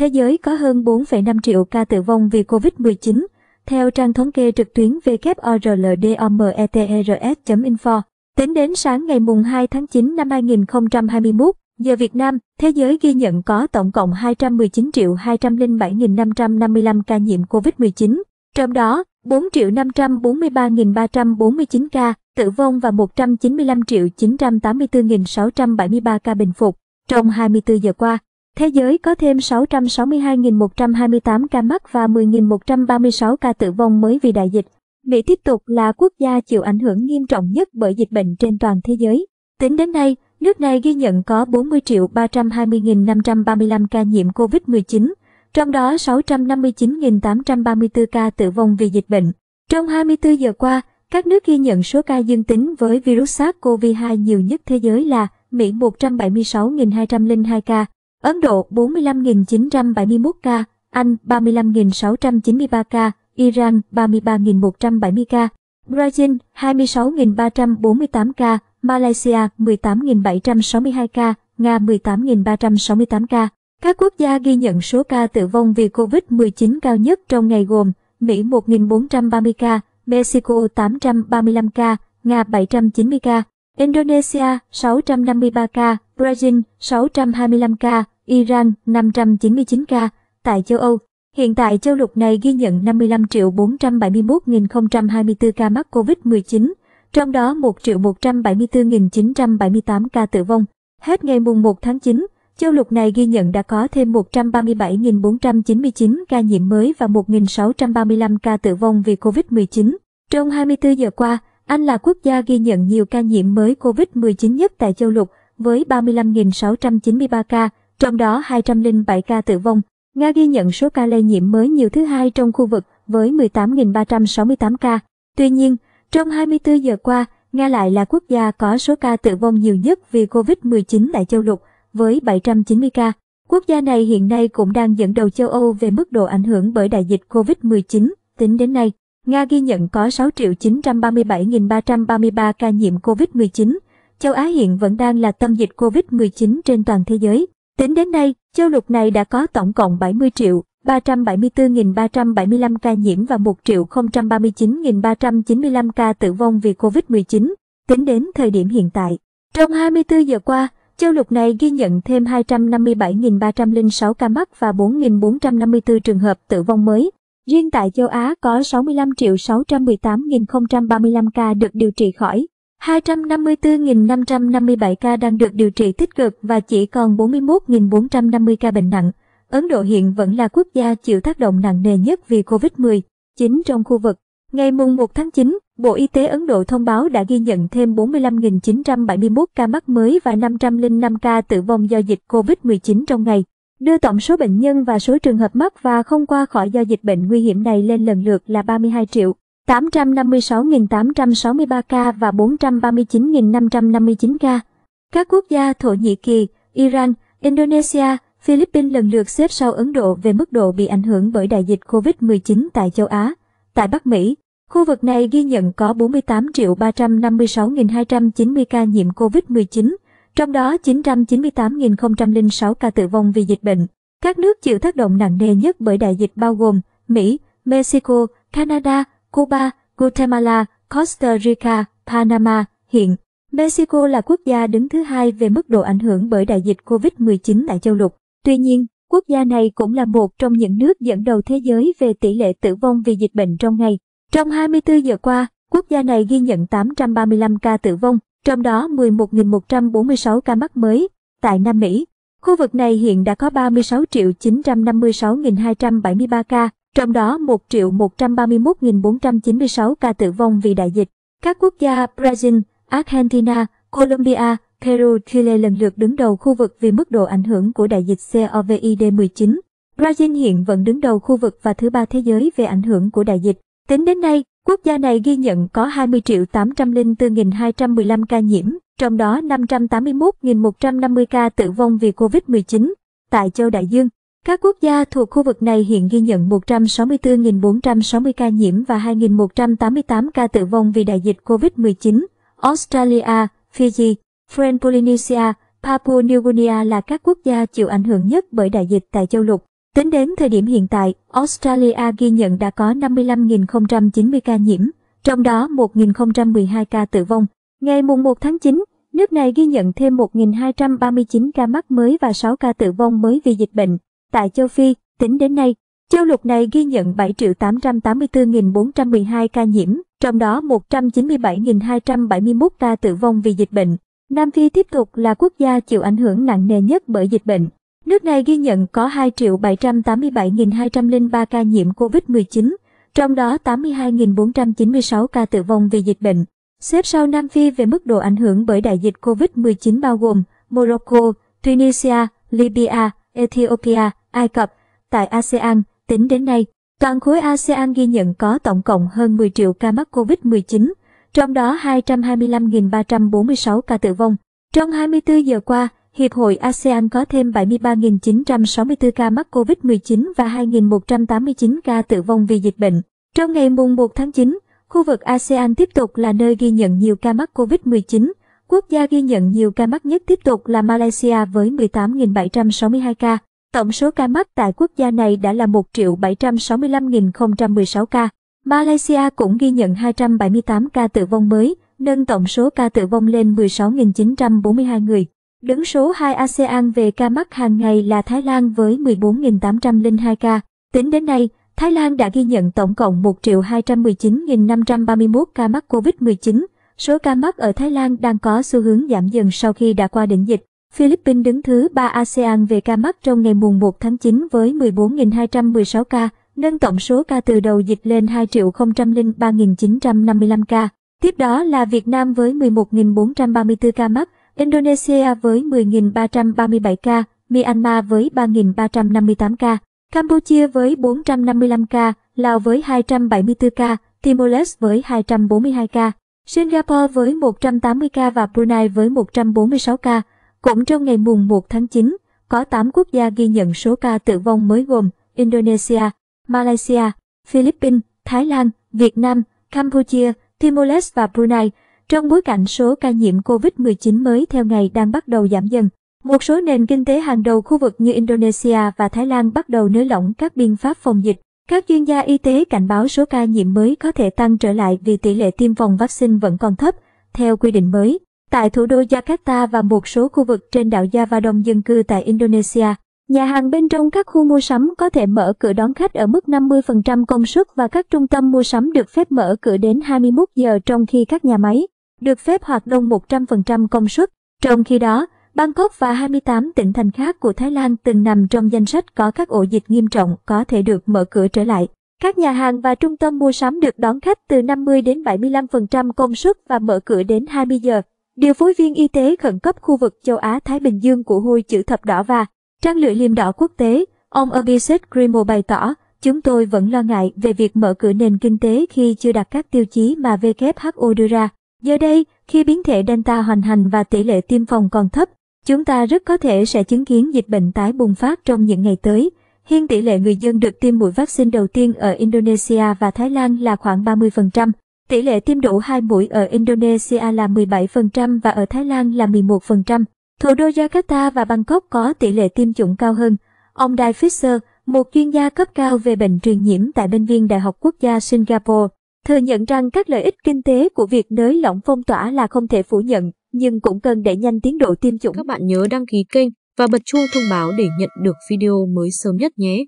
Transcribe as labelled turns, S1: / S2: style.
S1: Thế giới có hơn 4,5 triệu ca tử vong vì COVID-19, theo trang thống kê trực tuyến WORLDOMETERS.info. E e Tính đến sáng ngày mùng 2 tháng 9 năm 2021, giờ Việt Nam, thế giới ghi nhận có tổng cộng 219.207.555 ca nhiễm COVID-19, trong đó 4.543.349 ca tử vong và 195.984.673 ca bình phục. Trong 24 giờ qua, Thế giới có thêm 662.128 ca mắc và 10.136 ca tử vong mới vì đại dịch. Mỹ tiếp tục là quốc gia chịu ảnh hưởng nghiêm trọng nhất bởi dịch bệnh trên toàn thế giới. Tính đến nay, nước này ghi nhận có 40 triệu 320.535 ca nhiễm COVID-19, trong đó 659.834 ca tử vong vì dịch bệnh. Trong 24 giờ qua, các nước ghi nhận số ca dương tính với virus SARS-CoV-2 nhiều nhất thế giới là Mỹ 176.202 ca, Ấn Độ 45.971 ca, Anh 35.693 ca, Iran 33.170 ca, Brazil 26.348 ca, Malaysia 18.762 ca, Nga 18.368 ca. Các quốc gia ghi nhận số ca tử vong vì COVID-19 cao nhất trong ngày gồm Mỹ 1.430 ca, Mexico 835 ca, Nga 790 ca, Indonesia 653 ca, Brazil 625 ca, Iran 599 ca. Tại châu Âu, hiện tại châu lục này ghi nhận 55 471.024 ca mắc COVID-19, trong đó 1 174.978 ca tử vong. Hết ngày mùng 1 tháng 9, châu lục này ghi nhận đã có thêm 137.499 ca nhiễm mới và 1.635 ca tử vong vì COVID-19. Trong 24 giờ qua, anh là quốc gia ghi nhận nhiều ca nhiễm mới COVID-19 nhất tại châu lục với 35.693 ca, trong đó 207 ca tử vong. Nga ghi nhận số ca lây nhiễm mới nhiều thứ hai trong khu vực với 18.368 ca. Tuy nhiên, trong 24 giờ qua, Nga lại là quốc gia có số ca tử vong nhiều nhất vì COVID-19 tại châu lục với 790 ca. Quốc gia này hiện nay cũng đang dẫn đầu châu Âu về mức độ ảnh hưởng bởi đại dịch COVID-19 tính đến nay. Nga ghi nhận có 6.937.333 ca nhiễm COVID-19. Châu Á hiện vẫn đang là tâm dịch COVID-19 trên toàn thế giới. Tính đến nay, châu lục này đã có tổng cộng 70 triệu 374.375 ca nhiễm và 1 triệu 039.395 ca tử vong vì COVID-19, tính đến thời điểm hiện tại. Trong 24 giờ qua, châu lục này ghi nhận thêm 257.306 ca mắc và 4.454 trường hợp tử vong mới. Riêng tại châu Á có 65.618.035 ca được điều trị khỏi, 254.557 ca đang được điều trị tích cực và chỉ còn 41.450 ca bệnh nặng. Ấn Độ hiện vẫn là quốc gia chịu tác động nặng nề nhất vì COVID-19 trong khu vực. Ngày mùng 1 tháng 9, Bộ Y tế Ấn Độ thông báo đã ghi nhận thêm 45.971 ca mắc mới và 505 ca tử vong do dịch COVID-19 trong ngày đưa tổng số bệnh nhân và số trường hợp mắc và không qua khỏi do dịch bệnh nguy hiểm này lên lần lượt là 32 triệu 856.863 ca và 439.559 ca. Các quốc gia Thổ Nhĩ Kỳ, Iran, Indonesia, Philippines lần lượt xếp sau Ấn Độ về mức độ bị ảnh hưởng bởi đại dịch COVID-19 tại châu Á. Tại Bắc Mỹ, khu vực này ghi nhận có 48.356.290 ca nhiễm COVID-19, trong đó 998.006 ca tử vong vì dịch bệnh. Các nước chịu tác động nặng nề nhất bởi đại dịch bao gồm Mỹ, Mexico, Canada, Cuba, Guatemala, Costa Rica, Panama. Hiện, Mexico là quốc gia đứng thứ hai về mức độ ảnh hưởng bởi đại dịch COVID-19 tại châu lục. Tuy nhiên, quốc gia này cũng là một trong những nước dẫn đầu thế giới về tỷ lệ tử vong vì dịch bệnh trong ngày. Trong 24 giờ qua, quốc gia này ghi nhận 835 ca tử vong, trong đó 11.146 ca mắc mới tại Nam Mỹ. Khu vực này hiện đã có 36 triệu 956.273 ca, trong đó 1 triệu 131.496 ca tử vong vì đại dịch. Các quốc gia Brazil, Argentina, Colombia, Peru, Chile lần lượt đứng đầu khu vực vì mức độ ảnh hưởng của đại dịch COVID-19. Brazil hiện vẫn đứng đầu khu vực và thứ ba thế giới về ảnh hưởng của đại dịch. Tính đến nay, Quốc gia này ghi nhận có 20.804.215 ca nhiễm, trong đó 581.150 ca tử vong vì COVID-19. Tại châu Đại Dương, các quốc gia thuộc khu vực này hiện ghi nhận 164.460 ca nhiễm và 2.188 ca tử vong vì đại dịch COVID-19. Australia, Fiji, French Polynesia, Papua New Guinea là các quốc gia chịu ảnh hưởng nhất bởi đại dịch tại châu lục. Tính đến thời điểm hiện tại, Australia ghi nhận đã có 55.090 ca nhiễm, trong đó 1.012 ca tử vong. Ngày 1 tháng 9, nước này ghi nhận thêm 1.239 ca mắc mới và 6 ca tử vong mới vì dịch bệnh. Tại châu Phi, tính đến nay, châu lục này ghi nhận 7.884.412 ca nhiễm, trong đó 197.271 ca tử vong vì dịch bệnh. Nam Phi tiếp tục là quốc gia chịu ảnh hưởng nặng nề nhất bởi dịch bệnh. Nước này ghi nhận có 2.787.203 ca nhiễm COVID-19, trong đó 82.496 ca tử vong vì dịch bệnh. Xếp sau Nam Phi về mức độ ảnh hưởng bởi đại dịch COVID-19 bao gồm Morocco, Tunisia, Libya, Ethiopia, Ai Cập. Tại ASEAN, tính đến nay, toàn khối ASEAN ghi nhận có tổng cộng hơn 10 triệu ca mắc COVID-19, trong đó 225.346 ca tử vong. Trong 24 giờ qua, Hiệp hội ASEAN có thêm 73.964 ca mắc COVID-19 và 2.189 ca tử vong vì dịch bệnh. Trong ngày mùng 1 tháng 9, khu vực ASEAN tiếp tục là nơi ghi nhận nhiều ca mắc COVID-19. Quốc gia ghi nhận nhiều ca mắc nhất tiếp tục là Malaysia với 18.762 ca. Tổng số ca mắc tại quốc gia này đã là 1.765.016 ca. Malaysia cũng ghi nhận 278 ca tử vong mới, nâng tổng số ca tử vong lên 16.942 người. Đứng số 2 ASEAN về ca mắc hàng ngày là Thái Lan với 14.802 ca. Tính đến nay, Thái Lan đã ghi nhận tổng cộng 1.219.531 ca mắc COVID-19. Số ca mắc ở Thái Lan đang có xu hướng giảm dần sau khi đã qua đỉnh dịch. Philippines đứng thứ 3 ASEAN về ca mắc trong ngày mùng 1 tháng 9 với 14.216 ca, nâng tổng số ca từ đầu dịch lên 2.003.955 ca. Tiếp đó là Việt Nam với 11.434 ca mắc, Indonesia với 10.337 ca, Myanmar với 3.358 ca, Campuchia với 455 ca, Lào với 274 ca, Timor-Leste với 242 ca, Singapore với 180 ca và Brunei với 146 ca. Cũng trong ngày mùng 1 tháng 9, có 8 quốc gia ghi nhận số ca tử vong mới gồm Indonesia, Malaysia, Philippines, Thái Lan, Việt Nam, Campuchia, Timor-Leste và Brunei. Trong bối cảnh số ca nhiễm COVID-19 mới theo ngày đang bắt đầu giảm dần, một số nền kinh tế hàng đầu khu vực như Indonesia và Thái Lan bắt đầu nới lỏng các biện pháp phòng dịch. Các chuyên gia y tế cảnh báo số ca nhiễm mới có thể tăng trở lại vì tỷ lệ tiêm phòng vaccine vẫn còn thấp, theo quy định mới. Tại thủ đô Jakarta và một số khu vực trên đảo Java đông dân cư tại Indonesia, nhà hàng bên trong các khu mua sắm có thể mở cửa đón khách ở mức 50% công suất và các trung tâm mua sắm được phép mở cửa đến 21 giờ trong khi các nhà máy, được phép hoạt động 100% công suất. Trong khi đó, Bangkok và 28 tỉnh thành khác của Thái Lan từng nằm trong danh sách có các ổ dịch nghiêm trọng có thể được mở cửa trở lại. Các nhà hàng và trung tâm mua sắm được đón khách từ 50 đến 75% công suất và mở cửa đến 20 giờ. Điều phối viên y tế khẩn cấp khu vực châu Á-Thái Bình Dương của Hội chữ thập đỏ và trang lưỡi liềm đỏ quốc tế, ông Abhishek Grimo bày tỏ, chúng tôi vẫn lo ngại về việc mở cửa nền kinh tế khi chưa đạt các tiêu chí mà WHO đưa ra. Giờ đây, khi biến thể Delta hoành hành và tỷ lệ tiêm phòng còn thấp, chúng ta rất có thể sẽ chứng kiến dịch bệnh tái bùng phát trong những ngày tới. Hiện tỷ lệ người dân được tiêm mũi vaccine đầu tiên ở Indonesia và Thái Lan là khoảng 30%, tỷ lệ tiêm đủ 2 mũi ở Indonesia là 17% và ở Thái Lan là 11%. Thủ đô Jakarta và Bangkok có tỷ lệ tiêm chủng cao hơn. Ông Dai Fisher, một chuyên gia cấp cao về bệnh truyền nhiễm tại Bệnh viện Đại học Quốc gia Singapore, Thừa nhận rằng các lợi ích kinh tế của việc nới lỏng phong tỏa là không thể phủ nhận, nhưng cũng cần đẩy nhanh tiến độ tiêm chủng. Các bạn nhớ đăng ký kênh và bật chuông thông báo để nhận được video mới sớm nhất nhé.